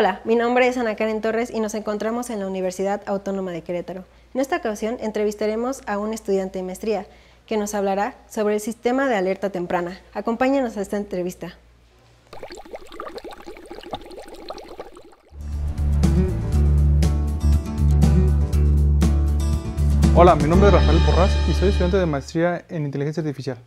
Hola, mi nombre es Ana Karen Torres y nos encontramos en la Universidad Autónoma de Querétaro. En esta ocasión entrevistaremos a un estudiante de maestría que nos hablará sobre el sistema de alerta temprana. Acompáñanos a esta entrevista. Hola, mi nombre es Rafael Porras y soy estudiante de maestría en inteligencia artificial.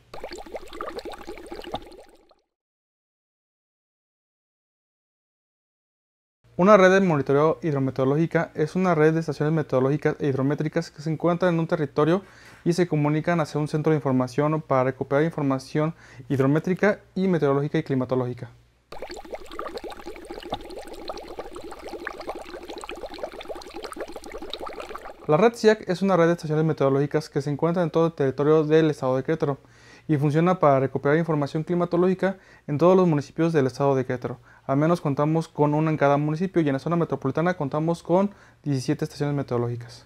Una red de monitoreo hidrometeorológica es una red de estaciones meteorológicas e hidrométricas que se encuentran en un territorio y se comunican hacia un centro de información para recuperar información hidrométrica y meteorológica y climatológica. La red SIAC es una red de estaciones meteorológicas que se encuentran en todo el territorio del estado de Querétaro y funciona para recuperar información climatológica en todos los municipios del estado de Querétaro. Al menos contamos con una en cada municipio y en la zona metropolitana contamos con 17 estaciones meteorológicas.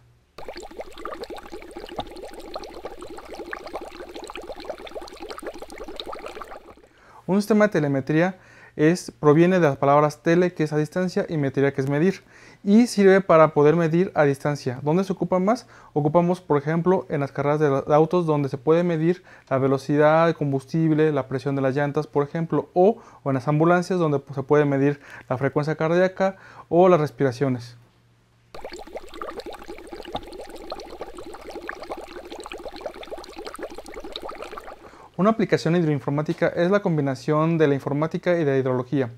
Un sistema de telemetría es, proviene de las palabras tele, que es a distancia, y metería, que es medir. Y sirve para poder medir a distancia. ¿Dónde se ocupa más? Ocupamos, por ejemplo, en las carreras de autos, donde se puede medir la velocidad, el combustible, la presión de las llantas, por ejemplo, o en las ambulancias, donde pues, se puede medir la frecuencia cardíaca o las respiraciones. Una aplicación hidroinformática es la combinación de la informática y de la hidrología.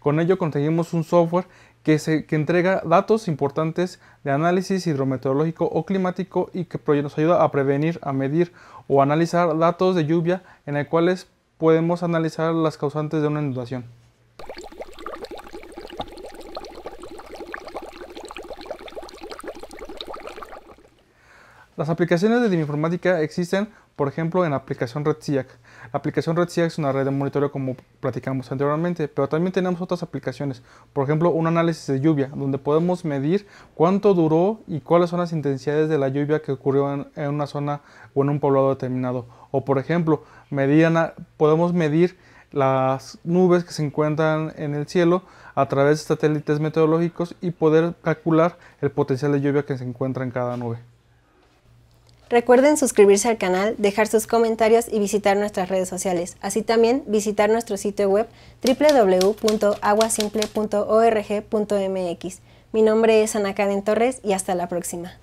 Con ello conseguimos un software que, que entrega datos importantes de análisis hidrometeorológico o climático y que nos ayuda a prevenir, a medir o analizar datos de lluvia en el cuales podemos analizar las causantes de una inundación. Las aplicaciones de informática existen, por ejemplo, en la aplicación RedSiac. La aplicación RedSiac es una red de monitoreo como platicamos anteriormente, pero también tenemos otras aplicaciones, por ejemplo, un análisis de lluvia, donde podemos medir cuánto duró y cuáles son las intensidades de la lluvia que ocurrió en, una zona o en un poblado determinado. O, por ejemplo, mediana podemos medir las nubes que se encuentran en el cielo a través de satélites meteorológicos y poder calcular el potencial de lluvia que se encuentra en cada nube. Recuerden suscribirse al canal, dejar sus comentarios y visitar nuestras redes sociales. Así también visitar nuestro sitio web www.aguasimple.org.mx. Mi nombre es Ana Torres y hasta la próxima.